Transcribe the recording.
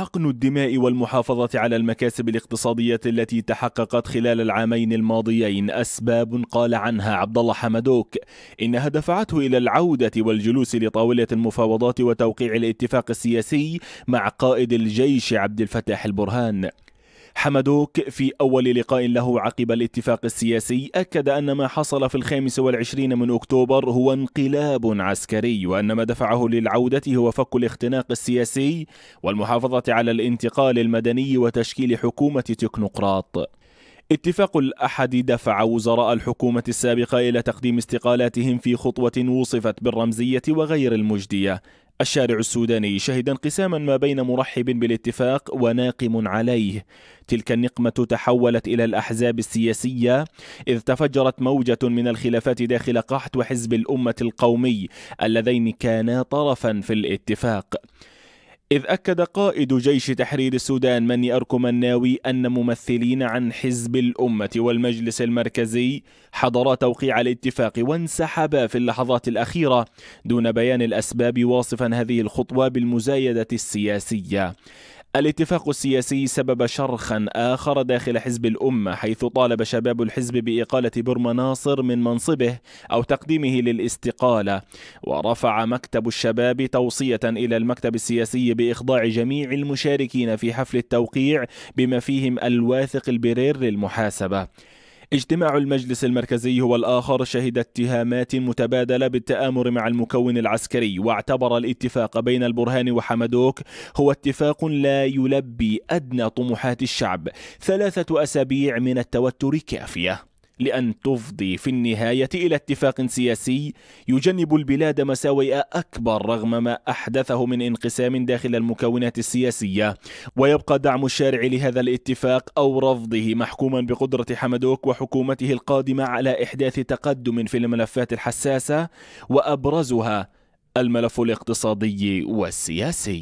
حقن الدماء والمحافظة على المكاسب الاقتصادية التي تحققت خلال العامين الماضيين أسباب قال عنها عبد الله حمدوك إنها دفعته إلى العودة والجلوس لطاولة المفاوضات وتوقيع الاتفاق السياسي مع قائد الجيش عبد الفتاح البرهان حمدوك في أول لقاء له عقب الاتفاق السياسي أكد أن ما حصل في الخامس والعشرين من أكتوبر هو انقلاب عسكري وأن ما دفعه للعودة هو فك الاختناق السياسي والمحافظة على الانتقال المدني وتشكيل حكومة تكنوقراط اتفاق الأحد دفع وزراء الحكومة السابقة إلى تقديم استقالاتهم في خطوة وصفت بالرمزية وغير المجدية الشارع السوداني شهد انقساما ما بين مرحب بالاتفاق وناقم عليه تلك النقمة تحولت إلى الأحزاب السياسية إذ تفجرت موجة من الخلافات داخل قحط وحزب الأمة القومي اللذين كانا طرفا في الاتفاق إذ أكد قائد جيش تحرير السودان مني أركم الناوي أن ممثلين عن حزب الأمة والمجلس المركزي حضرا توقيع الاتفاق وانسحبا في اللحظات الأخيرة دون بيان الأسباب واصفا هذه الخطوة بالمزايدة السياسية الاتفاق السياسي سبب شرخا آخر داخل حزب الأمة حيث طالب شباب الحزب بإقالة برما ناصر من منصبه أو تقديمه للاستقالة ورفع مكتب الشباب توصية إلى المكتب السياسي بإخضاع جميع المشاركين في حفل التوقيع بما فيهم الواثق البرير للمحاسبة اجتماع المجلس المركزي هو الآخر شهد اتهامات متبادلة بالتآمر مع المكون العسكري واعتبر الاتفاق بين البرهان وحمدوك هو اتفاق لا يلبي أدنى طموحات الشعب ثلاثة أسابيع من التوتر كافية لأن تفضي في النهاية إلى اتفاق سياسي يجنب البلاد مساوئ أكبر رغم ما أحدثه من انقسام داخل المكونات السياسية ويبقى دعم الشارع لهذا الاتفاق أو رفضه محكوما بقدرة حمدوك وحكومته القادمة على إحداث تقدم في الملفات الحساسة وأبرزها الملف الاقتصادي والسياسي